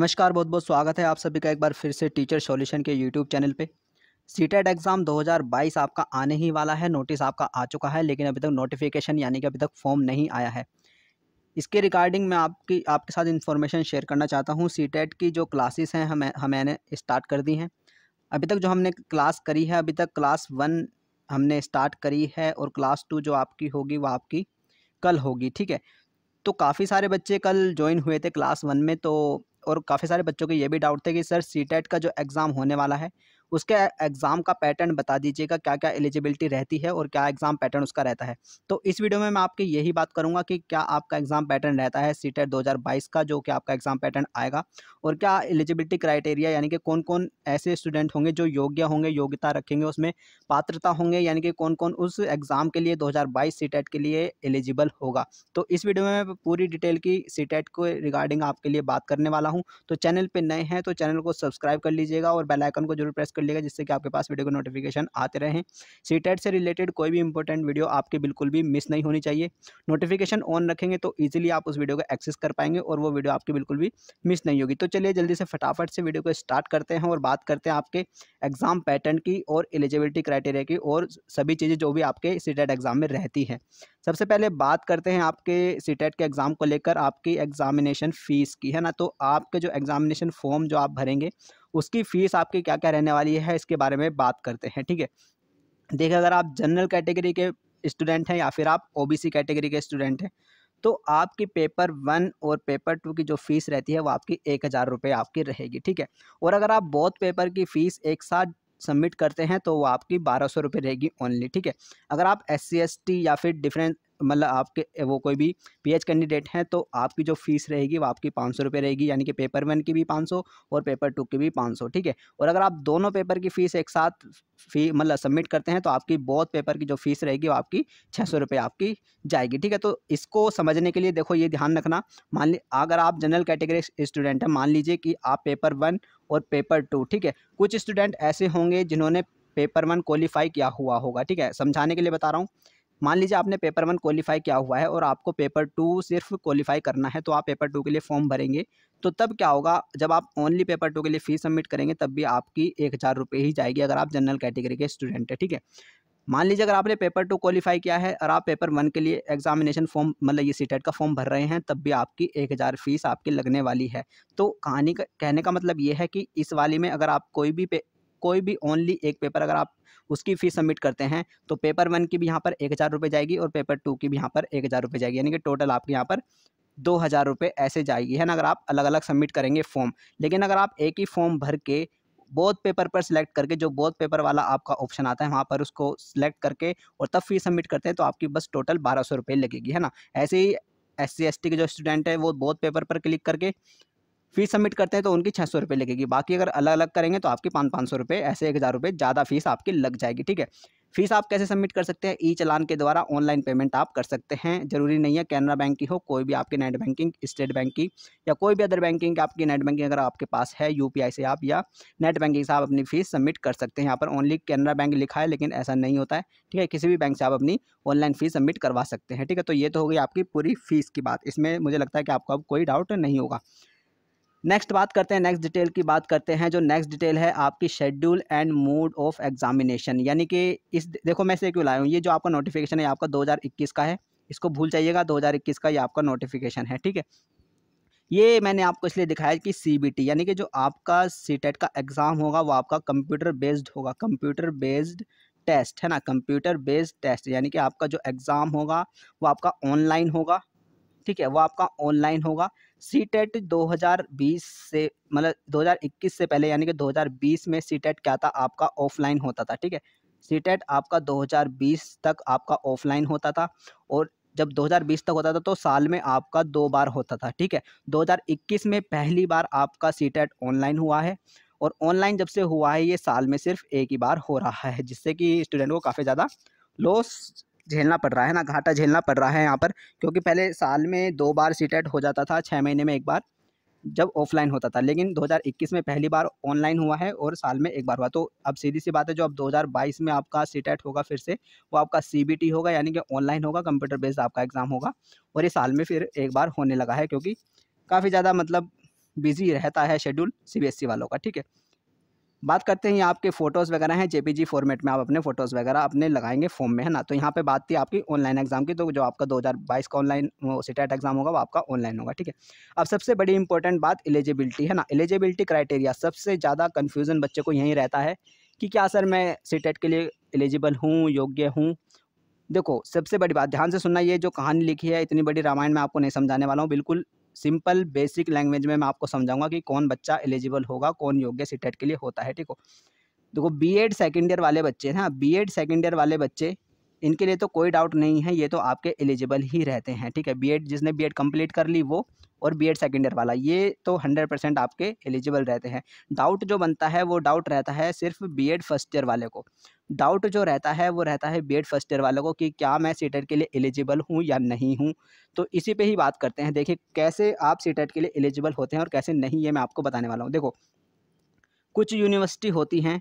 नमस्कार बहुत बहुत स्वागत है आप सभी का एक बार फिर से टीचर सॉल्यूशन के यूट्यूब चैनल पे सीटेट एग्ज़ाम 2022 आपका आने ही वाला है नोटिस आपका आ चुका है लेकिन अभी तक नोटिफिकेशन यानी कि अभी तक फॉर्म नहीं आया है इसके रिगार्डिंग मैं आपकी आपके साथ इन्फॉर्मेशन शेयर करना चाहता हूँ सी e की जो क्लासेस हैं हमें हमें स्टार्ट कर दी हैं अभी तक जो हमने क्लास करी है अभी तक क्लास वन हमने स्टार्ट करी है और क्लास टू जो आपकी होगी वो आपकी कल होगी ठीक है तो काफ़ी सारे बच्चे कल ज्वाइन हुए थे क्लास वन में तो और काफ़ी सारे बच्चों के ये भी डाउट थे कि सर सी का जो एग्ज़ाम होने वाला है उसके एग्ज़ाम का पैटर्न बता दीजिएगा क्या क्या एलिजिबिलिटी रहती है और क्या एग्ज़ाम पैटर्न उसका रहता है तो इस वीडियो में मैं आपकी यही बात करूँगा कि क्या आपका एग्ज़ाम पैटर्न रहता है e सीटेट 2022 का जो कि आपका एग्ज़ाम पैटर्न आएगा और क्या एलिजिबिलिटी क्राइटेरिया यानी कि कौन कौन ऐसे स्टूडेंट होंगे जो योग्य होंगे योग्यता रखेंगे उसमें पात्रता होंगे यानी कि कौन कौन उस एग्ज़ाम के लिए दो हज़ार e के लिए एलिजिबल होगा तो इस वीडियो में मैं पूरी डिटेल की टेट e को रिगार्डिंग आपके लिए बात करने वाला हूँ तो चैनल पर नए हैं तो चैनल को सब्सक्राइब कर लीजिएगा और बेलाइकन को जरूर प्रेस कर कर लेगा जिससे कि आपके पास वीडियो के नोटिफिकेशन आते रहें सी से रिलेटेड कोई भी इंपॉर्टेंट वीडियो आपके बिल्कुल भी मिस नहीं होनी चाहिए नोटिफिकेशन ऑन रखेंगे तो ईजिली आप उस वीडियो को एक्सेस कर पाएंगे और वो वीडियो आपकी बिल्कुल भी मिस नहीं होगी तो चलिए जल्दी से फटाफट से वीडियो को स्टार्ट करते हैं और बात करते हैं आपके एग्ज़ाम पैटर्न की और एलिजिबिलिटी क्राइटेरिया की और सभी चीज़ें जो भी आपके सी एग्ज़ाम में रहती हैं सबसे पहले बात करते हैं आपके सी के एग्ज़ाम को लेकर आपकी एग्ज़ामिनेशन फ़ीस की है ना तो आपके जो एग्ज़ामिनेशन फॉर्म जो आप भरेंगे उसकी फ़ीस आपकी क्या क्या रहने वाली है इसके बारे में बात करते हैं ठीक है देखिए अगर आप जनरल कैटेगरी के स्टूडेंट हैं या फिर आप ओ कैटेगरी के स्टूडेंट हैं तो आपकी पेपर वन और पेपर टू की जो फ़ीस रहती है वो आपकी एक हज़ार रुपये आपकी रहेगी ठीक है और अगर आप बहुत पेपर की फ़ीस एक साथ सबमिट करते हैं तो वो आपकी बारह सौ रुपये रहेगी ओनली ठीक है अगर आप एस सी एस टी या फिर डिफरेंट मतलब आपके वो कोई भी पी कैंडिडेट हैं तो आपकी जो फीस रहेगी वो आपकी पाँच सौ रुपये रहेगी यानी कि पेपर वन की भी पाँच सौ और पेपर टू की भी पाँच सौ ठीक है और अगर आप दोनों पेपर की फ़ीस एक साथ फी मतलब सबमिट करते हैं तो आपकी बहुत पेपर की जो फीस रहेगी वो आपकी छः सौ रुपये आपकी जाएगी ठीक है तो इसको समझने के लिए देखो ये ध्यान रखना मान ली अगर आप जनरल कैटेगरी स्टूडेंट हैं मान लीजिए कि आप पेपर वन और पेपर टू ठीक है कुछ स्टूडेंट ऐसे होंगे जिन्होंने पेपर वन क्वालिफाई किया हुआ होगा ठीक है समझाने के लिए बता रहा हूँ मान लीजिए आपने पेपर वन क्वालिफाई किया हुआ है और आपको पेपर टू सिर्फ क्वालिफाई करना है तो आप पेपर टू के लिए फॉर्म भरेंगे तो तब क्या होगा जब आप ओनली पेपर टू के लिए फ़ीस सबमिट करेंगे तब भी आपकी एक हज़ार रुपये ही जाएगी अगर आप जनरल कैटेगरी के स्टूडेंट हैं ठीक है मान लीजिए अगर आपने पेपर टू क्वालिफाई किया है और आप पेपर वन के लिए एग्जामिनेशन फॉर्म मतलब ये सीटेट e का फॉर्म भर रहे हैं तब भी आपकी एक हज़ार फीस आपकी लगने वाली है तो कहानी का कहने का मतलब ये है कि इस वाली में अगर आप कोई भी पे कोई भी ओनली एक पेपर अगर आप उसकी फ़ीस सबमिट करते हैं तो पेपर वन की भी यहाँ पर एक हज़ार रुपये जाएगी और पेपर टू की भी यहाँ पर एक हज़ार रुपये जाएगी यानी कि टोटल आपके यहाँ पर दो हज़ार रुपये ऐसे जाएगी है ना अगर आप अलग अलग सबमिट करेंगे फॉर्म लेकिन अगर आप एक ही फॉर्म भर के बोथ पेपर पर सिलेक्ट करके जो बोथ पेपर वाला आपका ऑप्शन आता है वहाँ पर उसको सिलेक्ट करके और तब फीस सबमिट करते हैं तो आपकी बस टोटल बारह सौ रुपये लगेगी है ना ऐसे ही एस सी के जो स्टूडेंट है वो बोथ पेपर पर क्लिक करके फीस सबमिट करते हैं तो उनकी छः सौ रुपये लगेगी बाकी अगर अलग अलग करेंगे तो आपकी पाँच पाँच सौ रुपये ऐसे एक हज़ार रुपये ज़्यादा फीस आपकी लग जाएगी ठीक है फीस आप कैसे सबमिट कर सकते हैं ई चलान के द्वारा ऑनलाइन पेमेंट आप कर सकते हैं जरूरी नहीं है कैनरा बैंक की हो कोई भी आपकी नेट बैंकिंग स्टेट बैंक की या कोई भी अदर बैंकिंग की आपकी नेट बैंकिंग अगर आपके पास है यूपीआई से आप या नेट बैंकिंग से आप अपनी फीस सबमिट कर सकते हैं यहाँ पर ओनली कैनरा बैंक लिखा है लेकिन ऐसा नहीं होता है ठीक है किसी भी बैंक से आप अपनी ऑनलाइन फीस सबमिट करवा सकते हैं ठीक है तो ये तो हो गई आपकी पूरी फीस की बात इसमें मुझे लगता है कि आपको अब कोई डाउट नहीं होगा नेक्स्ट बात करते हैं नेक्स्ट डिटेल की बात करते हैं जो नेक्स्ट डिटेल है आपकी schedule and mode of examination यानी कि इस देखो मैं से क्यों लाया हूँ ये जो आपका नोटिफिकेशन है आपका 2021 का है इसको भूल जाइएगा 2021 का ये आपका नोटिफिकेशन है ठीक है ये मैंने आपको इसलिए दिखाया कि सी यानी कि जो आपका सी e का एग्ज़ाम होगा वो आपका कंप्यूटर बेस्ड होगा कंप्यूटर बेस्ड टेस्ट है ना कंप्यूटर बेस्ड टेस्ट यानी कि आपका जो एग्ज़ाम होगा वो आपका ऑनलाइन होगा ठीक है वो आपका ऑनलाइन होगा सी टेट e दो से मतलब 2021 से पहले यानी कि 2020 में सी टेट e क्या था आपका ऑफलाइन होता था ठीक है सी टेट e आपका 2020 तक आपका ऑफलाइन होता था और जब 2020 तक होता था तो साल में आपका दो बार होता था ठीक है 2021 में पहली बार आपका सी टेट ऑनलाइन हुआ है और ऑनलाइन जब से हुआ है ये साल में सिर्फ एक ही बार हो रहा है जिससे कि स्टूडेंट को काफ़ी ज़्यादा लॉस झेलना पड़ रहा है ना घाटा झेलना पड़ रहा है यहाँ पर क्योंकि पहले साल में दो बार सीटेट हो जाता था छः महीने में एक बार जब ऑफलाइन होता था लेकिन 2021 में पहली बार ऑनलाइन हुआ है और साल में एक बार हुआ तो अब सीधी सी बात है जो अब 2022 में आपका सी होगा फिर से वो आपका सी होगा यानी कि ऑनलाइन होगा कंप्यूटर बेस्ड आपका एग्ज़ाम होगा और ये साल में फिर एक बार होने लगा है क्योंकि काफ़ी ज़्यादा मतलब बिजी रहता है शेड्यूल सी e वालों का ठीक है बात करते हैं यहाँ आपके फ़ोटोज़ वगैरह हैं जेपीजी फॉर्मेट में आप अपने फ़ोटोज़ वगैरह अपने लगाएंगे फॉर्म में है ना तो यहाँ पे बात थी आपकी ऑनलाइन एग्जाम की तो जो आपका 2022 का ऑनलाइन सीटेट एग्जाम होगा वो आपका ऑनलाइन होगा ठीक है अब सबसे बड़ी इंपॉर्टेंट बात एलिजिबिलिटी है ना एलिजिबिलिटी क्राइटेरिया सबसे ज़्यादा कन्फ्यूज़न बच्चे को यहीं रहता है कि क्या सर मैं सीटेट के लिए एलिजिबल हूँ योग्य हूँ देखो सबसे बड़ी बात ध्यान से सुनना ये जो कहानी लिखी है इतनी बड़ी रामायण में आपको नहीं समझाने वाला हूँ बिल्कुल सिंपल बेसिक लैंग्वेज में मैं आपको समझाऊंगा कि कौन बच्चा एलिजिबल होगा कौन योग्य सीटेट के लिए होता है ठीक हो देखो बी एड सेकेंड ईयर वाले बच्चे हैं बी एड सेकेंड ईयर वाले बच्चे इनके लिए तो कोई डाउट नहीं है ये तो आपके एलिजिबल ही रहते हैं ठीक है बी एड जिसने बी एड कर ली वो और बी एड सेकेंड ईयर वाला ये तो हंड्रेड परसेंट आपके एलिजिबल रहते हैं डाउट जो बनता है वो डाउट रहता है सिर्फ बी एड फर्स्ट ईयर वाले को डाउट जो रहता है वो रहता है बी एड फर्स्ट ईयर वाले को कि क्या मैं सीटेट के लिए एलिजिबल हूँ या नहीं हूँ तो इसी पे ही बात करते हैं देखिए कैसे आप सीटेट के लिए एलिजिबल होते हैं और कैसे नहीं ये मैं आपको बताने वाला हूँ देखो कुछ यूनिवर्सिटी होती हैं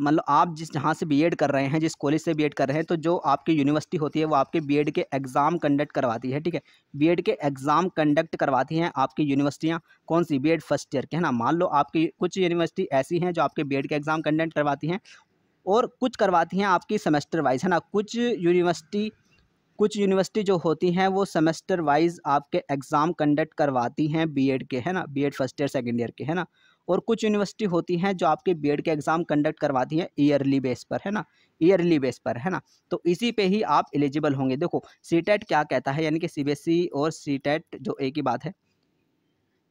मतलब आप जिस जहाँ से बीएड कर रहे हैं जिस कॉलेज से बीएड कर रहे हैं तो जो आपकी यूनिवर्सिटी होती है वो आपके बीएड के एग्ज़ाम कंडक्ट करवाती है ठीक है बीएड के एग्ज़ाम कंडक्ट करवाती हैं आपकी यूनिवर्सिटियाँ कौन सी बीएड फर्स्ट ईयर के है ना मान लो आपकी कुछ यूनिवर्सिटी ऐसी हैं जो आपके बी के एग्ज़ाम कंडक्ट करवाती हैं और कुछ करवाती हैं आपकी सेमेस्टर वाइज है ना कुछ यूनिवर्सिटी कुछ यूनिवर्सिटी जो होती हैं वो सेमेस्टर वाइज आपके एग्ज़ाम कंडक्ट करवाती हैं बीएड के है ना B Ed first year second year के है ना और कुछ यूनिवर्सिटी होती हैं जो आपके बी के एग्ज़ाम कंडक्ट करवाती हैं ईयरली बेस पर है ना ईयरली बेस पर है ना तो इसी पे ही आप एलिजिबल होंगे देखो सी e क्या कहता है यानी कि सी e और सी e जो एक ही बात है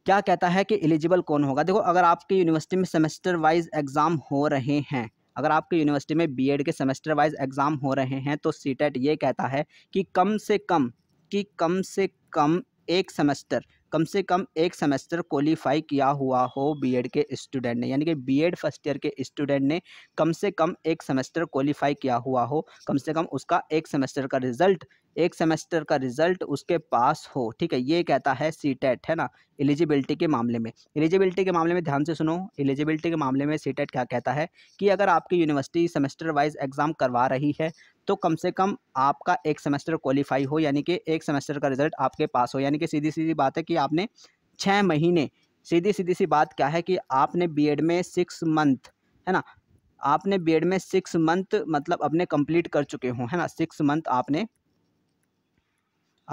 क्या कहता है कि एलिजिबल कौन होगा देखो अगर आपकी यूनिवर्सिटी में सेमेस्टर वाइज एग्ज़ाम हो रहे हैं अगर आपके यूनिवर्सिटी में बीएड के सेमेस्टर वाइज एग्ज़ाम हो रहे हैं तो सी ये कहता है कि कम से कम कि कम से कम एक सेमेस्टर कम से कम एक सेमेस्टर क्वालिफाई किया हुआ हो बीएड के स्टूडेंट ने यानी कि बीएड फर्स्ट ईयर के स्टूडेंट ने कम से कम एक सेमेस्टर क्वालिफाई किया हुआ हो कम से कम उसका एक सेमेस्टर का रिजल्ट एक सेमेस्टर का रिजल्ट उसके पास हो ठीक है ये कहता है सी टेट e है ना एलिजिबिलिटी के मामले में एलिजिबिलिटी के मामले में ध्यान से सुनो एलिजिबिलिटी के मामले में सी टेट e क्या कहता है कि अगर आपकी यूनिवर्सिटी सेमेस्टर वाइज एग्ज़ाम करवा रही है तो कम से कम आपका एक सेमेस्टर क्वालिफाई हो यानी कि एक सेमेस्टर का रिजल्ट आपके पास हो यानी कि सीधी सीधी बात है कि आपने छः महीने सीधी सीधी सी बात क्या है कि आपने बी में सिक्स मंथ है ना आपने बी में सिक्स मंथ मतलब अपने कंप्लीट कर चुके हों है ना सिक्स मंथ आपने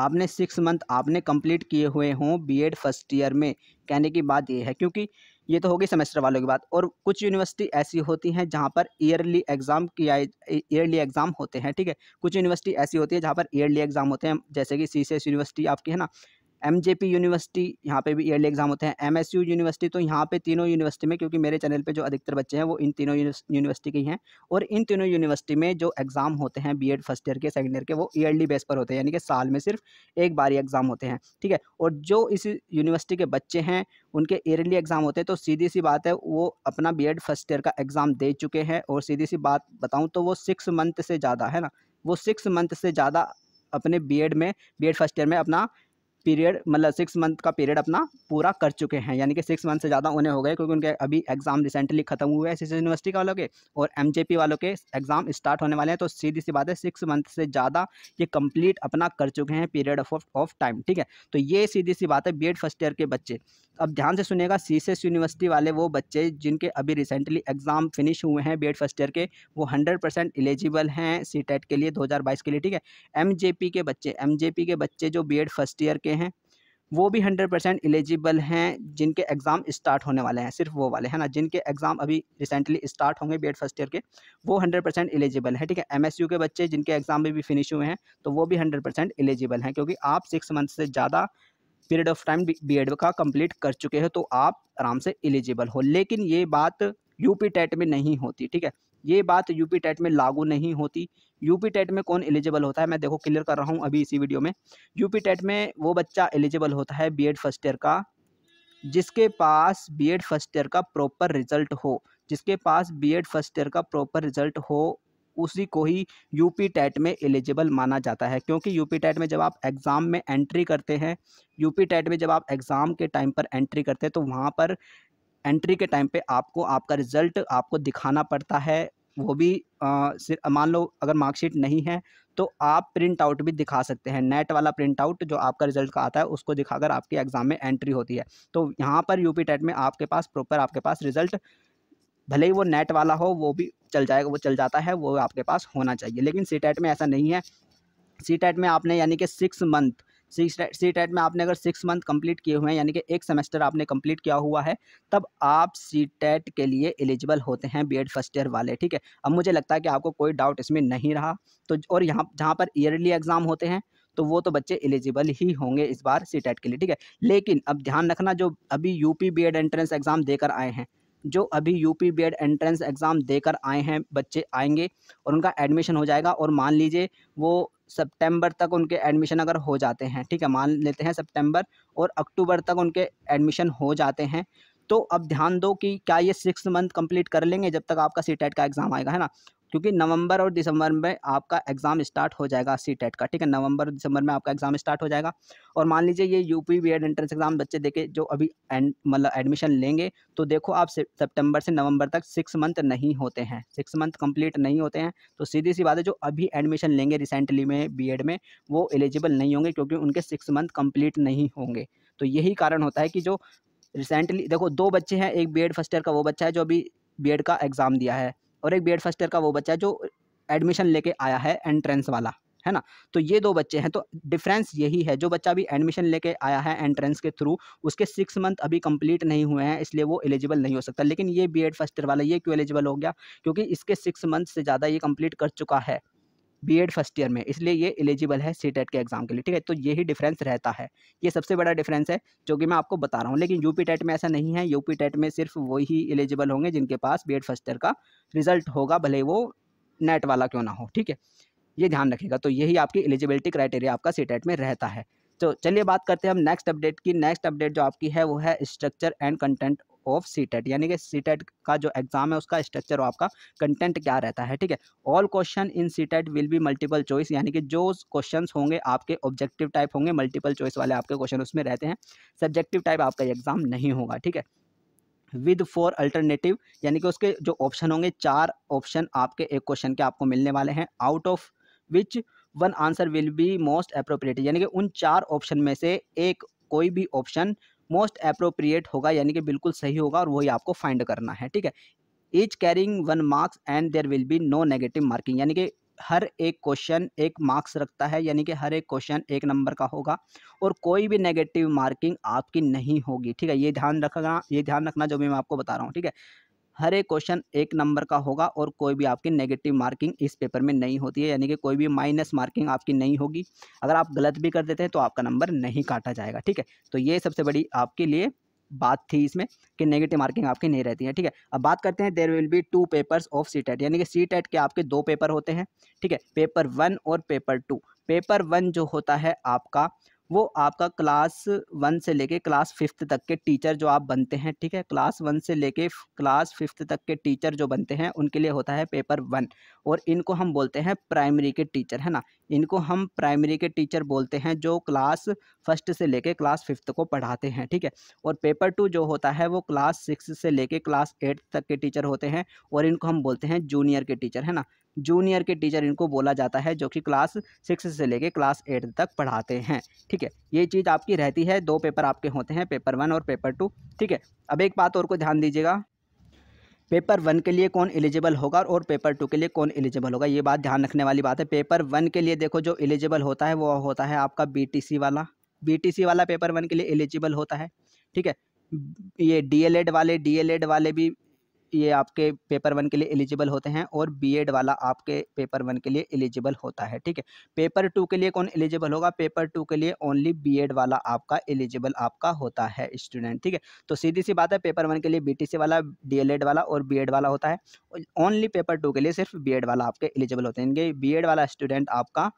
आपने सिक्स मंथ आपने कंप्लीट किए हुए हों बीएड फर्स्ट ईयर में कहने की बात ये है क्योंकि ये तो होगी सेमेस्टर वालों की बात और कुछ यूनिवर्सिटी ऐसी होती हैं जहाँ पर ईयरली एग्ज़ाम किया ईयरली एग्ज़ाम होते हैं ठीक है कुछ यूनिवर्सिटी ऐसी होती है जहाँ पर ईयरली एग्ज़ाम होते हैं जैसे कि सी यूनिवर्सिटी आपकी है ना पी यूनिवर्सिटी यहाँ पे भी ईयरली एग्जाम होते हैं यू यूनिवर्सिटी तो यहाँ पे तीनों यूनिवर्सिटी में क्योंकि मेरे चैनल पे जो अधिकतर बच्चे हैं वो इन तीनों यूनिवर्सिटी के हैं और इन तीनों यूनिवर्सिटी में जो एग्ज़ाम होते हैं एड फर्स्ट ईयर के सेकेंड ईयर के वो ईयरली बेस पर होते हैं यानी कि साल में सिर्फ एक बार ही एग्ज़ाम होते हैं ठीक है और जो इस यूनिवर्सिटी के बच्चे हैं उनके ईयरली एग्ज़ाम होते हैं तो सीधी सी बात है वो अपना बी फर्स्ट ईयर का एग्ज़ाम दे चुके हैं और सीधी सी बात बताऊँ तो वो सिक्स मंथ से ज़्यादा है ना वो सिक्स मंथ से ज़्यादा अपने बीएड में बीएड फर्स्ट ईयर में अपना पीरियड मतलब सिक्स मंथ का पीरियड अपना पूरा कर चुके हैं यानी कि सिक्स मंथ से ज़्यादा उन्हें हो गए क्योंकि उनके अभी एग्ज़ाम रिसेंटली खत्म हुए हैं एस यूनिवर्सिटी वालों के और एम वालों के एग्ज़ाम स्टार्ट होने वाले हैं तो सीधी सी बात है सिक्स मंथ से ज़्यादा ये कंप्लीट अपना कर चुके हैं पीरियड ऑफ ऑफ टाइम ठीक है तो ये सीधी सी बात है बी फर्स्ट ईयर के बच्चे अब ध्यान से सुनेगा सी यूनिवर्सिटी वाले वो बच्चे जिनके अभी रिसेंटली एग्ज़ाम फिनिश हुए हैं बी फर्स्ट ईयर के वो हंड्रेड परसेंट एलिजिबल हैं सी के लिए दो के लिए ठीक है एम के बच्चे एम के बच्चे जो बी फर्स्ट ईयर के चुके हैं वो भी हंड्रेड परसेंट एलिजिबल हैं जिनके एग्ज़ाम स्टार्ट होने वाले हैं सिर्फ वो वाले हैं ना जिनके एग्ज़ाम अभी रिसेंटली स्टार्ट होंगे बी फर्स्ट ईयर के वो हंड्रेड परसेंट एलिजिबल हैं ठीक है एम के बच्चे जिनके एग्ज़ाम भी, फिनिश हुए हैं तो वो भी हंड्रेड परसेंट एलिजिबल हैं क्योंकि आप सिक्स मंथ से ज़्यादा पीरियड ऑफ टाइम बी का कम्प्लीट कर चुके हैं तो आप आराम से एलिजिबल हो लेकिन ये बात यू टेट e में नहीं होती ठीक है ये बात यूपी टेट में लागू नहीं होती यूपी टेट में कौन एलिजिबल होता है मैं देखो क्लियर कर रहा हूँ अभी इसी वीडियो में यूपी टेट में वो बच्चा एलिजिबल होता है बीएड फर्स्ट ईयर का जिसके पास बीएड फर्स्ट ईयर का प्रॉपर रिजल्ट हो जिसके पास बीएड फर्स्ट ईयर का प्रॉपर रिजल्ट हो उसी को ही यूपी टेट में एलिजिबल माना जाता है क्योंकि यूपी टेट में जब आप एग्ज़ाम में एंट्री करते हैं यूपी टेट में जब आप एग्ज़ाम के टाइम पर एंट्री करते हैं तो वहाँ पर एंट्री के टाइम पे आपको आपका रिज़ल्ट आपको दिखाना पड़ता है वो भी मान लो अगर मार्कशीट नहीं है तो आप प्रिंट आउट भी दिखा सकते हैं नेट वाला प्रिंट आउट जो आपका रिजल्ट का आता है उसको दिखाकर आपकी एग्ज़ाम में एंट्री होती है तो यहाँ पर यूपी टेट में आपके पास प्रॉपर आपके पास रिजल्ट भले ही वो नेट वाला हो वो भी चल जाएगा वो चल जाता है वो आपके पास होना चाहिए लेकिन सी में ऐसा नहीं है सी में आपने यानी कि six month C TET C TET में आपने अगर सिक्स मंथ कंप्लीट किए हुए हैं यानी कि एक सेमेस्टर आपने कंप्लीट किया हुआ है तब आप सी टेट के लिए एलिजिबल होते हैं बीएड फर्स्ट ईयर वाले ठीक है अब मुझे लगता है कि आपको कोई डाउट इसमें नहीं रहा तो और यहाँ जहाँ पर ईयरली एग्ज़ाम होते हैं तो वो तो बच्चे एलिजिबल ही होंगे इस बार सी के लिए ठीक है लेकिन अब ध्यान रखना जो अभी यू बी एंट्रेंस एग्ज़ाम देकर आए हैं जो अभी पी बी एंट्रेंस एग्ज़ाम देकर आए हैं बच्चे आएंगे और उनका एडमिशन हो जाएगा और मान लीजिए वो सितंबर तक उनके एडमिशन अगर हो जाते हैं ठीक है मान लेते हैं सितंबर और अक्टूबर तक उनके एडमिशन हो जाते हैं तो अब ध्यान दो कि क्या ये सिक्स मंथ कंप्लीट कर लेंगे जब तक आपका सी e का एग्ज़ाम आएगा है ना क्योंकि नवंबर और दिसंबर में आपका एग्ज़ाम स्टार्ट हो जाएगा सी टेट e का ठीक है नवंबर और दिसंबर में आपका एग्ज़ाम स्टार्ट हो जाएगा और मान लीजिए ये UP B Ed entrance exam बच्चे देखे जो अभी मतलब एडमिशन लेंगे तो देखो आप सितंबर से नवंबर तक सिक्स मंथ नहीं होते हैं सिक्स मंथ कम्प्लीट नहीं होते हैं तो सीधी सी बात है जो अभी एडमिशन लेंगे रिसेंटली में बी में वो एलिजिबल नहीं होंगे क्योंकि उनके सिक्स मंथ कम्प्लीट नहीं होंगे तो यही कारण होता है कि जो रिसेंटली देखो दो बच्चे हैं एक बी फर्स्ट ईयर का वो बच्चा है जो अभी बी का एग्ज़ाम दिया है और एक बी एड फर्स्ट ईयर का वो बच्चा है जो एडमिशन लेके आया है एंट्रेंस वाला है ना तो ये दो बच्चे हैं तो डिफरेंस यही है जो बच्चा अभी एडमिशन लेके आया है एंट्रेंस के थ्रू उसके सिक्स मंथ अभी कंप्लीट नहीं हुए हैं इसलिए वो एलिजिबल नहीं हो सकता लेकिन ये बी एड फर्स्ट ईयर वाला ये क्यों एलिजिबल हो गया क्योंकि इसके सिक्स मंथ से ज़्यादा ये कंप्लीट कर चुका है बीएड फर्स्ट ईयर में इसलिए ये एलिजिबल है सी e के एग्ज़ाम के लिए ठीक है तो यही डिफरेंस रहता है ये सबसे बड़ा डिफरेंस है जो कि मैं आपको बता रहा हूँ लेकिन यूपी टेट e में ऐसा नहीं है यूपी टेट e में सिर्फ वही एलिजिबल होंगे जिनके पास बी फर्स्ट ईयर का रिजल्ट होगा भले वो नेट वाला क्यों ना हो ठीक है ये ध्यान रखेगा तो यही आपकी एलिजिबिलिटी क्राइटेरिया आपका सी में रहता है तो चलिए बात करते हैं हम नेक्स्ट अपडेट की नेक्स्ट अपडेट जो आपकी है वो है structure and content of C TET यानी कि सी टेट का जो एग्ज़ाम है उसका स्ट्रक्चर और आपका कंटेंट क्या रहता है ठीक है all question in C TET will be multiple choice यानी कि जो क्वेश्चन होंगे आपके ऑब्जेक्टिव टाइप होंगे मल्टीपल चॉइस वाले आपके क्वेश्चन उसमें रहते हैं सब्जेक्टिव टाइप आपका एग्ज़ाम नहीं होगा ठीक है विद फोर अल्टरनेटिव यानी कि उसके जो ऑप्शन होंगे चार ऑप्शन आपके एक क्वेश्चन के आपको मिलने वाले हैं out of which one answer will be most appropriate यानी कि उन चार ऑप्शन में से एक कोई भी ऑप्शन मोस्ट अप्रोप्रिएट होगा यानी कि बिल्कुल सही होगा और वही आपको फाइंड करना है ठीक है each carrying one marks and there will be no negative marking यानी कि हर एक क्वेश्चन एक मार्क्स रखता है यानी कि हर एक क्वेश्चन एक नंबर का होगा और कोई भी नेगेटिव मार्किंग आपकी नहीं होगी ठीक है ये ध्यान रखना ये ध्यान रखना जो भी मैं आपको बता रहा हूँ ठीक है हर एक क्वेश्चन एक नंबर का होगा और कोई भी आपकी नेगेटिव मार्किंग इस पेपर में नहीं होती है यानी कि कोई भी माइनस मार्किंग आपकी नहीं होगी अगर आप गलत भी कर देते हैं तो आपका नंबर नहीं काटा जाएगा ठीक है तो ये सबसे बड़ी आपके लिए बात थी इसमें कि नेगेटिव मार्किंग आपकी नहीं रहती है ठीक है अब बात करते हैं there will be two papers of C TET यानी कि सी टेट के आपके दो पेपर होते हैं ठीक है पेपर वन और पेपर टू पेपर वन जो होता है आपका वो आपका क्लास वन से लेके क्लास फिफ्थ तक के टीचर जो आप बनते हैं ठीक है क्लास वन से लेके क्लास फिफ्थ तक के टीचर जो बनते हैं उनके लिए होता है पेपर वन और इनको हम बोलते हैं प्राइमरी के टीचर है ना इनको हम प्राइमरी के टीचर बोलते हैं जो क्लास फर्स्ट से लेके क्लास फिफ्थ को पढ़ाते हैं ठीक है और पेपर टू जो होता है वो क्लास सिक्स से लेके क्लास एट तक के टीचर होते हैं और इनको हम बोलते हैं जूनियर के टीचर है ना जूनियर के टीचर इनको बोला जाता है जो कि क्लास सिक्स से लेके क्लास एट तक पढ़ाते हैं ठीक है ये चीज़ आपकी रहती है दो पेपर आपके होते हैं पेपर वन और पेपर टू ठीक है अब एक बात और को ध्यान दीजिएगा पेपर वन के लिए कौन एलिजिबल होगा और पेपर टू के लिए कौन एलिजिबल होगा ये बात ध्यान रखने वाली बात है पेपर वन के लिए देखो जो एलिजिबल होता है वो होता है आपका बी वाला बी वाला पेपर वन के लिए एलिजिबल होता है ठीक है ये डी e वाले डी e वाले भी ये आपके पेपर वन के लिए एलिजिबल होते हैं और बीएड वाला आपके पेपर वन के लिए एलिजिबल होता है ठीक है पेपर टू के लिए कौन एलिजिबल होगा पेपर टू के लिए ओनली बीएड वाला आपका एलिजिबल आपका होता है स्टूडेंट ठीक है तो सीधी सी बात है पेपर वन के लिए सी वाला एड वाला और एड वाला होता है ओनली पेपर टू के लिए सिर्फ एड वाला आपके एलिजिबल होते हैं इनके एड वाला स्टूडेंट आपका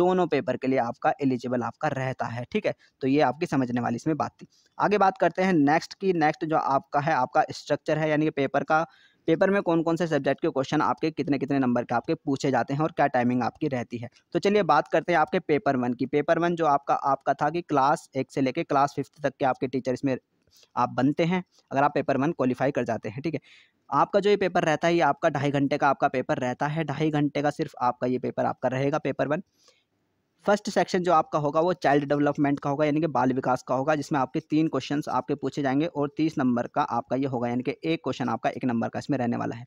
दोनों पेपर के लिए आपका एलिजिबल आपका रहता है ठीक है तो ये आपकी समझने वाली इसमें बात थी आगे बात करते हैं नेक्स्ट की नेक्स्ट जो आपका है आपका स्ट्रक्चर है यानी कि पेपर का पेपर में कौन कौन से सब्जेक्ट के क्वेश्चन आपके कितने कितने नंबर के आपके पूछे जाते हैं और क्या टाइमिंग आपकी रहती है तो चलिए बात करते हैं आपके पेपर वन की पेपर वन जो आपका आपका था कि क्लास एक से लेकर क्लास फिफ्थ तक के आपके टीचर इसमें आप बनते हैं अगर आप पेपर वन क्वालिफाई कर जाते हैं ठीक है आपका जो ये पेपर रहता है ये आपका ढाई घंटे का आपका पेपर रहता है ढाई घंटे का सिर्फ आपका ये पेपर आपका रहेगा पेपर वन फर्स्ट सेक्शन जो आपका होगा वो चाइल्ड डेवलपमेंट का होगा यानी कि बाल विकास का होगा जिसमें आपके तीन क्वेश्चंस आपके पूछे जाएंगे और तीस नंबर का आपका ये होगा यानी कि एक क्वेश्चन आपका एक नंबर का इसमें रहने वाला है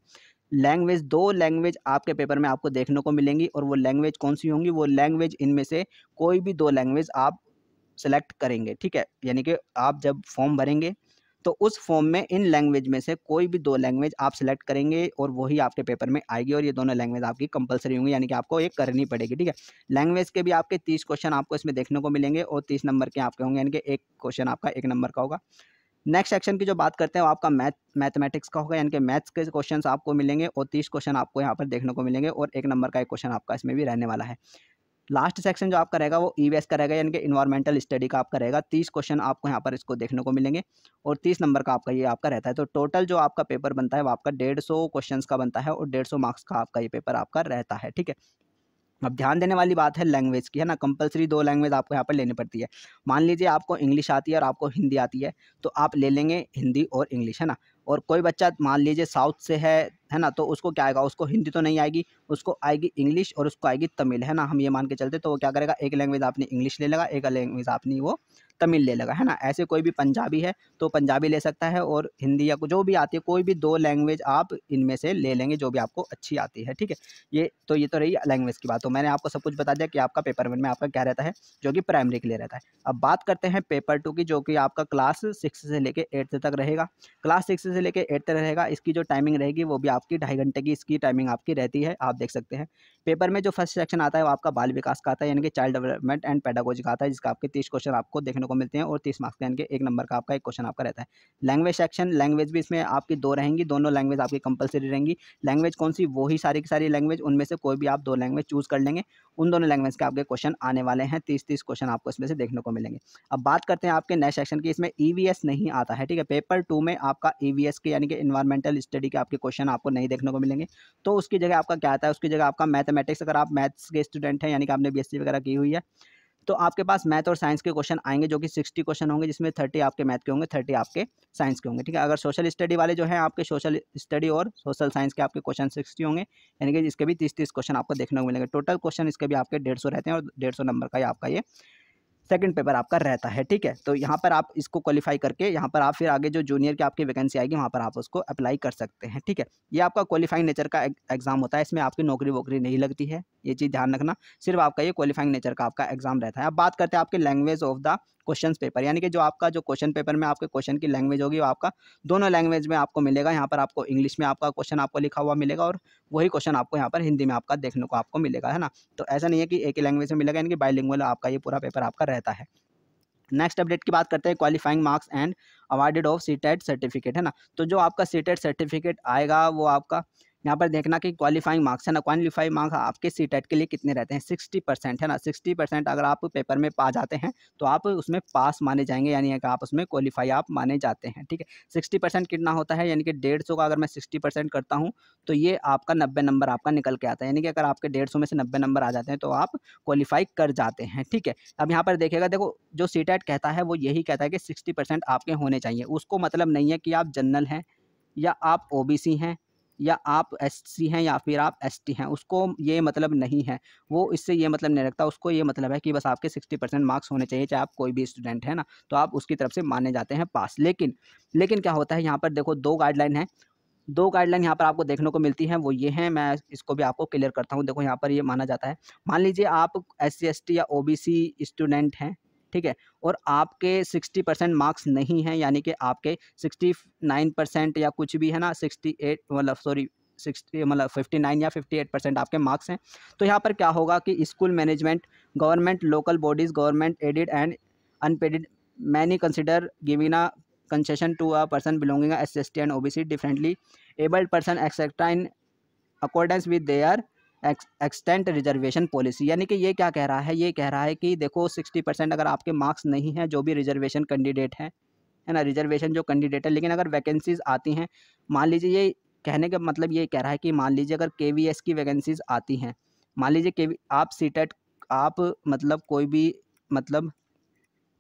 लैंग्वेज दो लैंग्वेज आपके पेपर में आपको देखने को मिलेंगी और वो लैंग्वेज कौन सी होंगी वो लैंग्वेज इनमें से कोई भी दो लैंग्वेज आप सेलेक्ट करेंगे ठीक है यानी कि आप जब फॉर्म भरेंगे तो उस फॉर्म में इन लैंग्वेज में से कोई भी दो लैंग्वेज आप सेलेक्ट करेंगे और वही आपके पेपर में आएगी और ये दोनों लैंग्वेज आपकी कंपलसरी होंगी यानी कि आपको एक करनी पड़ेगी ठीक है लैंग्वेज के भी आपके तीस क्वेश्चन आपको इसमें देखने को मिलेंगे और तीस नंबर के आपके होंगे यानी कि एक क्वेश्चन आपका एक नंबर का होगा नेक्स्ट सेक्शन की जो बात करते हैं वो आपका मैथ मैथमेटिक्स का होगा यानी कि मैथ्स के क्वेश्चन आपको मिलेंगे और तीस क्वेश्चन आपको यहाँ पर देखने को मिलेंगे और एक नंबर का एक क्वेश्चन आपका इसमें भी रहने वाला है लास्ट सेक्शन जो आपका रहेगा वो ई e का रहेगा यानी कि इन्वायरमेंटल स्टडी का आपका रहेगा तीस क्वेश्चन आपको यहाँ पर इसको देखने को मिलेंगे और तीस नंबर का आपका ये आपका रहता है तो टोटल जो आपका पेपर बनता है वो आपका डेढ़ सौ क्वेश्चन का बनता है और डेढ़ सौ मार्क्स का आपका ये पेपर आपका रहता है ठीक है अब ध्यान देने वाली बात है लैंग्वेज की है ना कंपलसरी दो लैंग्वेज आपको यहाँ पर लेनी पड़ती है मान लीजिए आपको इंग्लिश आती है और आपको हिंदी आती है तो आप ले लेंगे हिंदी और इंग्लिश है ना और कोई बच्चा मान लीजिए साउथ से है है ना तो उसको क्या आएगा उसको हिंदी तो नहीं आएगी उसको आएगी इंग्लिश और उसको आएगी तमिल है ना हम ये मान के चलते तो वो क्या करेगा एक लैंग्वेज आपने इंग्लिश ले लगा एक लैंग्वेज आपने वो तमिल ले लगा है ना ऐसे कोई भी पंजाबी है तो पंजाबी ले सकता है और हिंदी या जो भी आती है कोई भी दो लैंग्वेज आप इनमें से ले लेंगे जो भी आपको अच्छी आती है ठीक है ये तो ये तो रही लैंग्वेज की बात तो मैंने आपको सब कुछ बता दिया कि आपका पेपर वन में आपका क्या रहता है जो कि प्राइमरी के लिए रहता है अब बात करते हैं पेपर टू की जो कि आपका क्लास सिक्स से लेकर एट्थ तक रहेगा क्लास सिक्स से लेकर एट्थ रहेगा इसकी जो टाइमिंग रहेगी वो भी आप आपकी ढाई घंटे की इसकी टाइमिंग आपकी रहती है आप देख सकते हैं पेपर में जो फर्स्ट सेक्शन आता है वो आपका बाल विकास का आता है यानी कि चाइल्ड डेवलपमेंट एंड पैडागोजी का आता है जिसका आपके तीस क्वेश्चन आपको देखने को मिलते हैं और तीस मार्क्स का यानी कि एक नंबर का आपका एक क्वेश्चन आपका रहता है लैंग्वेज सेक्शन लैंग्वेज भी इसमें आपकी दो रहेंगी दोनों लैंग्वेज आपकी कंपलसरी रहेंगी लैंग्वेज कौन सी वही सारी की सारी लैंग्वेज उनमें से कोई भी आप दो लैंग्वेज चूज़ कर लेंगे उन दोनों लैंग्वेज के आपके क्वेश्चन आने वाले हैं तीस तीस क्वेश्चन आपको इसमें से देखने को मिलेंगे अब बात करते हैं आपके नेक्स्ट सेक्शन की इसमें ई e नहीं आता है ठीक है पेपर टू में आपका ई e के यानी कि इन्वायरमेंटल स्टडी के आपके क्वेश्चन आपको नहीं देखने को मिलेंगे तो उसकी जगह आपका क्या आता है उसकी जगह आपका मैथमेटिक्स अगर आप मैथ्स के स्टूडेंट हैं यानी कि आपने बी वगैरह की हुई है तो आपके पास मैथ और साइंस के क्वेश्चन आएंगे जो कि सिक्सटी क्वेश्चन होंगे जिसमें थर्टी आपके मैथ के होंगे थर्टी आपके साइंस के होंगे ठीक है अगर सोशल स्टडी वाले जो हैं आपके सोशल स्टडी और सोशल साइंस के आपके क्वेश्चन सिक्सटी होंगे यानी कि इसके भी तीस तीस क्वेश्चन आपको देखने को मिलेंगे टोटल क्वेश्चन इसके भी आपके डेढ़ सौ रहते हैं और डेढ़ सौ नंबर का ही आपका ये सेकंड पेपर आपका रहता है ठीक है तो यहाँ पर आप इसको क्वालिफाई करके यहाँ पर आप फिर आगे जो जूनियर की आपकी वैकेंसी आएगी वहाँ पर आप उसको अप्लाई कर सकते हैं ठीक है ये आपका क्वालिफाइंग नेचर का एग्जाम होता है इसमें आपकी नौकरी वोकरी नहीं लगती है ये चीज़ ध्यान रखना सिर्फ आपका ये क्वालिफाइंग नेचर का आपका एग्जाम रहता है अब बात करते हैं आपके language of the question paper यानी कि जो आपका जो क्वेश्चन पेपर में आपके क्वेश्चन की लैंग्वेज होगी वो आपका दोनों लैंग्वेज में आपको मिलेगा यहाँ पर आपको इंग्लिश में आपका क्वेश्चन आपको लिखा हुआ मिलेगा और वही क्वेश्चन आपको यहाँ पर हिंदी में आपका देखने को आपको मिलेगा है ना तो ऐसा नहीं है कि एक ही लैंग्वेज में मिलेगा यानी कि बाईलिंगुअल आपका ये पूरा पेपर आपका रहता है नेक्स्ट अपडेट की बात करते हैं qualifying marks and awarded of CTET certificate है ना तो जो आपका सी सर्टिफिकेट e आएगा वो आपका यहाँ पर देखना कि क्वालिफाइंग मार्क्स है ना क्वालिफाइंग मार्क्स आपके सी e के लिए कितने रहते हैं सिक्सटी परसेंट है ना सिक्सटी परसेंट अगर आप पेपर में पा जाते हैं तो आप उसमें पास माने जाएंगे यानी कि आप उसमें क्वालिफाई आप माने जाते हैं ठीक है सिक्सटी परसेंट कितना होता है यानी कि डेढ़ सौ का अगर मैं सिक्सटी परसेंट करता हूँ तो ये आपका नब्बे नंबर आपका निकल के आता है यानी कि अगर आपके डेढ़ सौ में से नब्बे नंबर आ जाते हैं तो आप क्वालिफाई कर जाते हैं ठीक है अब यहाँ पर देखिएगा देखो जो सी e कहता है वो यही कहता है कि सिक्सटी आपके होने चाहिए उसको मतलब नहीं है कि आप जनरल हैं या आप ओ हैं या आप एस हैं या फिर आप एस हैं उसको ये मतलब नहीं है वो इससे ये मतलब नहीं रखता उसको ये मतलब है कि बस आपके सिक्सटी परसेंट मार्क्स होने चाहिए चाहे आप कोई भी स्टूडेंट है ना तो आप उसकी तरफ से माने जाते हैं पास लेकिन लेकिन क्या होता है यहाँ पर देखो दो गाइडलाइन है दो गाइडलाइन यहाँ पर आपको देखने को मिलती हैं वो ये हैं मैं इसको भी आपको क्लियर करता हूँ देखो यहाँ पर ये माना जाता है मान लीजिए आप एस सी या ओ स्टूडेंट हैं ठीक है और आपके सिक्सटी परसेंट मार्क्स नहीं हैं यानी कि आपके सिक्सटी नाइन परसेंट या कुछ भी है ना सिक्सटी एट मतलब सॉरी सिक्सटी मतलब फिफ्टी नाइन या फिफ्टी एट परसेंट आपके मार्क्स हैं तो यहाँ पर क्या होगा कि school management government local bodies government aided and unaided many consider giving a person belonging S S T and O B C differently abled person etcetera in accordance with their extent reservation policy यानी कि ये क्या कह रहा है ये कह रहा है कि देखो सिक्सटी परसेंट अगर आपके मार्क्स नहीं हैं जो भी रिजर्वेशन कैंडिडेट हैं है ना रिजर्वेशन जो कैंडिडेट है लेकिन अगर वैकेंसीज़ आती हैं मान लीजिए ये कहने का मतलब ये कह रहा है कि मान लीजिए अगर के की वैकेंसीज़ आती हैं मान लीजिए के आप सी आप मतलब कोई भी मतलब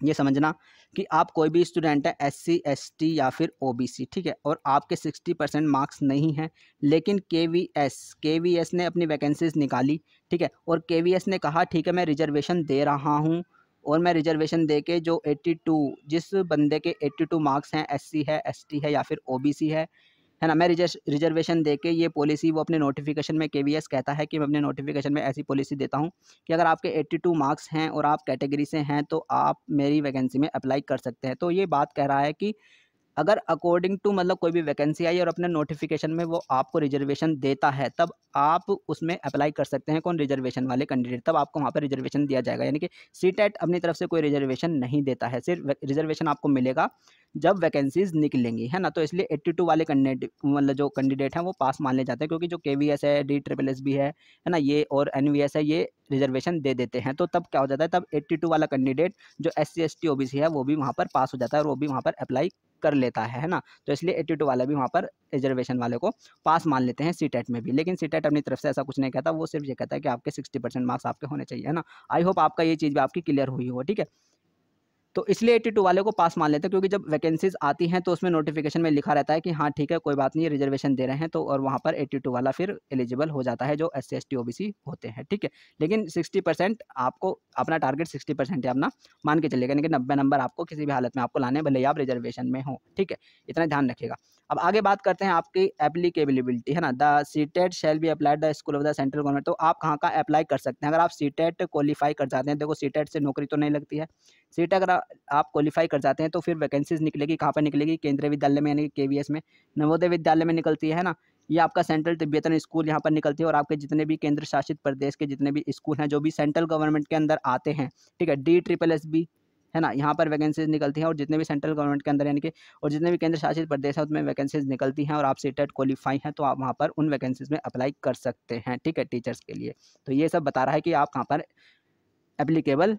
ये समझना कि आप कोई भी स्टूडेंट है एस सी एस टी या फिर ओ बी सी ठीक है और आपके सिक्सटी परसेंट मार्क्स नहीं हैं लेकिन K V S K V S ने अपनी वैकेंसीज निकाली ठीक है और के वी एस ने कहा ठीक है मैं रिजर्वेशन दे रहा हूँ और मैं रिजर्वेशन दे के जो एट्टी टू जिस बंदे के एट्टी टू मार्क्स हैं एस सी है एस टी है या फिर ओ बी सी है है ना मैं रिजर्वेशन दे के ये पॉलिसी वो अपने नोटिफिकेशन में के कहता है कि मैं अपने नोटिफिकेशन में ऐसी पॉलिसी देता हूँ कि अगर आपके एट्टी मार्क्स हैं और आप कैटेगरी से हैं तो आप मेरी वैकेंसी में अप्लाई कर सकते हैं तो ये बात कह रहा है कि अगर अकॉर्डिंग टू मतलब कोई भी वैकेंसी आई और अपने नोटिफिकेशन में वो आपको रिजर्वेशन देता है तब आप उसमें अप्लाई कर सकते हैं कौन रिजर्वेशन वाले कैंडिडेट तब आपको वहाँ पर रिजर्वेशन दिया जाएगा यानी कि सी टैट अपनी तरफ से कोई रिजर्वेशन नहीं देता है सिर्फ रिजर्वेशन आपको मिलेगा जब वैकेंसीज निकलेंगी है ना तो इसलिए एट्टी टू वाले कैंडिडेट मतलब जो कैंडिडेट हैं वो पास मान ले जाते हैं क्योंकि जो के वी एस है डी ट्रिपल एस बी है है ना ये और एन वी एस है ये रिजर्वेशन दे देते हैं तो तब क्या हो जाता है तब एट्टी टू वाला कैंडिडेट जो S C S T O B C है वो भी वहाँ पर पास हो जाता है और वो भी वहाँ पर अप्लाई कर लेता है है ना तो इसलिए एट्टी टू वाला भी वहाँ पर रिजर्वेशन वाले को पास मान लेते हैं सी में भी लेकिन सी अपनी तरफ से ऐसा कुछ नहीं कहता वो सिर्फ ये कहता है कि आपके सिक्सटी मार्क्स आपके होने चाहिए है ना आई होप आपका ये चीज़ भी आपकी क्लियर हुई हो ठीक है तो इसलिए 82 वाले को पास मान लेते हैं क्योंकि जब वैकेंसीज आती हैं तो उसमें नोटिफिकेशन में लिखा रहता है कि हाँ ठीक है कोई बात नहीं रिजर्वेशन दे रहे हैं तो और वहाँ पर 82 वाला फिर एलिजिबल हो जाता है जो S C S T O B C होते हैं ठीक है लेकिन 60 परसेंट आपको अपना टारगेट 60 परसेंट है अपना मान के चलेगा यानी कि नब्बे नंबर आपको किसी भी हालत में आपको लाने भले ही आप रिजर्वेशन में हो ठीक है इतना ध्यान रखिएगा अब आगे बात करते हैं आपकी एप्लीकेबिलिटी है ना the CTET shall be applied the school of the central government तो आप कहाँ का अप्लाई कर सकते हैं अगर आप सीटेट क्वालिफाई e कर जाते हैं देखो सीटेट e से नौकरी तो नहीं लगती है सीट e अगर आप क्वालिफाई कर जाते हैं तो फिर वैकेंसीज निकलेगी कहाँ पर निकलेगी केंद्रीय विद्यालय में यानी के में नवोदय विद्यालय में निकलती है ना ये आपका सेंट्रल तिब्बतन स्कूल यहाँ पर निकलती है और आपके जितने भी केंद्र शासित प्रदेश के जितने भी स्कूल हैं जो भी सेंट्रल गवर्नमेंट के अंदर आते हैं ठीक है डी ट्रिपल एस बी है ना यहाँ पर वैकेंसीज निकलती हैं और जितने भी सेंट्रल गवर्नमेंट के अंदर यानी कि और जितने भी केंद्र शासित प्रदेश है उसमें वैकेंसीज निकलती हैं और आप सीटेट क्वालिफाई हैं तो आप वहाँ पर उन वैकेंसीज में अप्लाई कर सकते हैं ठीक है टीचर्स के लिए तो ये सब बता रहा है कि आप कहाँ पर एप्लीकेबल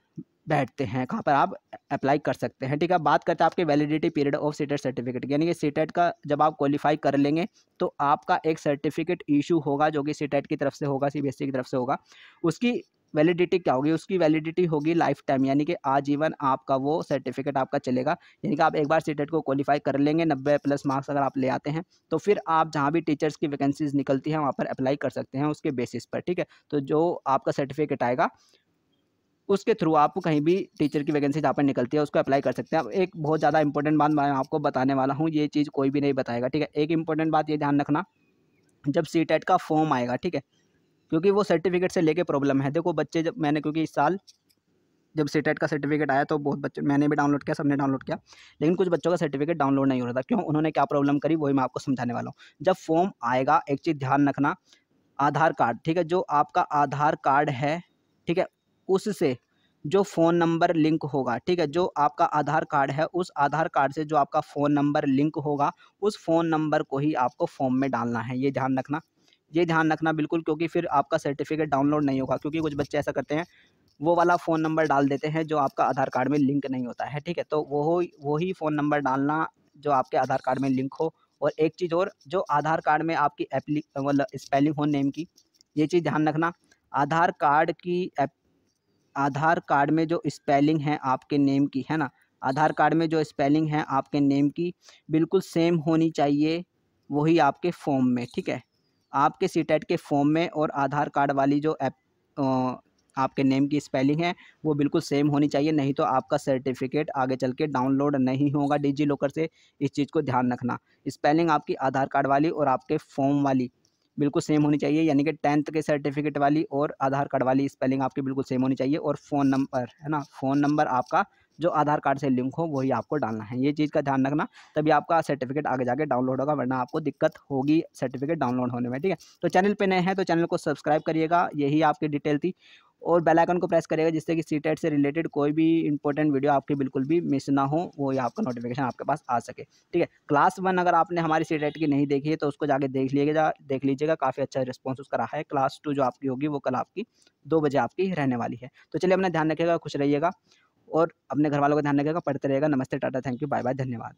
बैठते हैं कहाँ पर आप अप्लाई कर सकते हैं ठीक है बात करते हैं आपके validity period of CTET certificate यानी कि सीटेट का जब आप क्वालिफाई कर लेंगे तो आपका एक सर्टिफिकेट इशू होगा जो कि सीटेट की तरफ से होगा सीबीएसई e की तरफ से होगा उसकी वैलिडिटी क्या होगी उसकी वैलिडिटी होगी लाइफ टाइम यानी कि आजीवन आपका वो सर्टिफिकेट आपका चलेगा यानी कि आप एक बार सीटेट e को क्वालिफाई कर लेंगे नब्बे प्लस मार्क्स अगर आप ले आते हैं तो फिर आप जहाँ भी टीचर्स की वैकेंसीज निकलती हैं वहाँ पर अप्लाई कर सकते हैं उसके बेसिस पर ठीक है तो जो आपका सर्टिफिकेट आएगा उसके थ्रू आप कहीं भी टीचर की वैकेंसी जहाँ पर निकलती है उसको अप्लाई कर सकते हैं अब एक बहुत ज़्यादा इंपॉर्टेंट बात मैं आपको बताने वाला हूँ ये चीज़ कोई भी नहीं बताएगा ठीक है एक इंपॉर्टेंट बात ये ध्यान रखना जब सी e का फॉर्म आएगा ठीक है क्योंकि वो सर्टिफिकेट से लेके प्रॉब्लम है देखो बच्चे जब मैंने क्योंकि इस साल जब सीटेट e का सर्टिफिकेट आया तो बहुत बच्चे मैंने भी डाउनलोड किया सबने डाउनलोड किया लेकिन कुछ बच्चों का सर्टिफिकेट डाउनलोड नहीं हो रहा था क्यों उन्होंने क्या प्रॉब्लम करी वही मैं आपको समझाने वाला हूँ जब फॉर्म आएगा एक चीज़ ध्यान रखना आधार कार्ड ठीक है जो आपका आधार कार्ड है ठीक है उससे जो फ़ोन नंबर लिंक होगा ठीक है जो आपका आधार कार्ड है उस आधार कार्ड से जो आपका फ़ोन नंबर लिंक होगा उस फ़ोन नंबर को ही आपको फॉर्म में डालना है ये ध्यान रखना ये ध्यान रखना बिल्कुल क्योंकि फिर आपका सर्टिफिकेट डाउनलोड नहीं होगा क्योंकि कुछ बच्चे ऐसा करते हैं वो वाला फ़ोन नंबर डाल देते हैं जो आपका आधार कार्ड में लिंक नहीं होता है ठीक है तो वो वही फ़ोन नंबर डालना जो आपके आधार कार्ड में लिंक हो और एक चीज़ और जो आधार कार्ड में आपकी एप्ली मतलब स्पेलिंग हो नेम की ये चीज़ ध्यान रखना आधार कार्ड की आधार कार्ड में जो स्पेलिंग है आपके नेम की है ना आधार कार्ड में जो स्पेलिंग है आपके नेम की बिल्कुल सेम होनी चाहिए वही आपके फॉर्म में ठीक है आपके सी e के फॉर्म में और आधार कार्ड वाली जो ऐप आपके नेम की स्पेलिंग है वो बिल्कुल सेम होनी चाहिए नहीं तो आपका सर्टिफिकेट आगे चल के डाउनलोड नहीं होगा डिजी लॉकर से इस चीज़ को ध्यान रखना स्पेलिंग आपकी आधार कार्ड वाली और आपके फॉर्म वाली बिल्कुल सेम होनी चाहिए यानी कि टेंथ के सर्टिफिकेट वाली और आधार कार्ड वाली स्पेलिंग आपकी बिल्कुल सेम होनी चाहिए और फ़ोन नंबर है ना फ़ोन नंबर आपका जो आधार कार्ड से लिंक हो वही आपको डालना है ये चीज़ का ध्यान रखना तभी आपका सर्टिफिकेट आगे जाके डाउनलोड होगा वरना आपको दिक्कत होगी सर्टिफिकेट डाउनलोड होने में ठीक है तो चैनल पर नए हैं तो चैनल को सब्सक्राइब करिएगा यही आपकी डिटेल थी और बेल आइकन को प्रेस करिएगा जिससे कि सी e से रिलेटेड कोई भी इंपॉर्टेंट वीडियो आपकी बिल्कुल भी मिस ना हो वो आपका नोटिफिकेशन आपके पास आ सके ठीक है क्लास वन अगर आपने हमारी सी e की नहीं देखी है तो उसको जाके देख लीजिएगा देख लीजिएगा काफ़ी अच्छा रिस्पॉन्स उसका रहा है क्लास टू जो आपकी होगी वो कल आपकी दो बजे आपकी रहने वाली है तो चलिए अपना ध्यान रखिएगा खुश रहिएगा और अपने घर वालों का ध्यान रखेगा पढ़ते रहेगा नमस्ते tata thank you bye bye धन्यवाद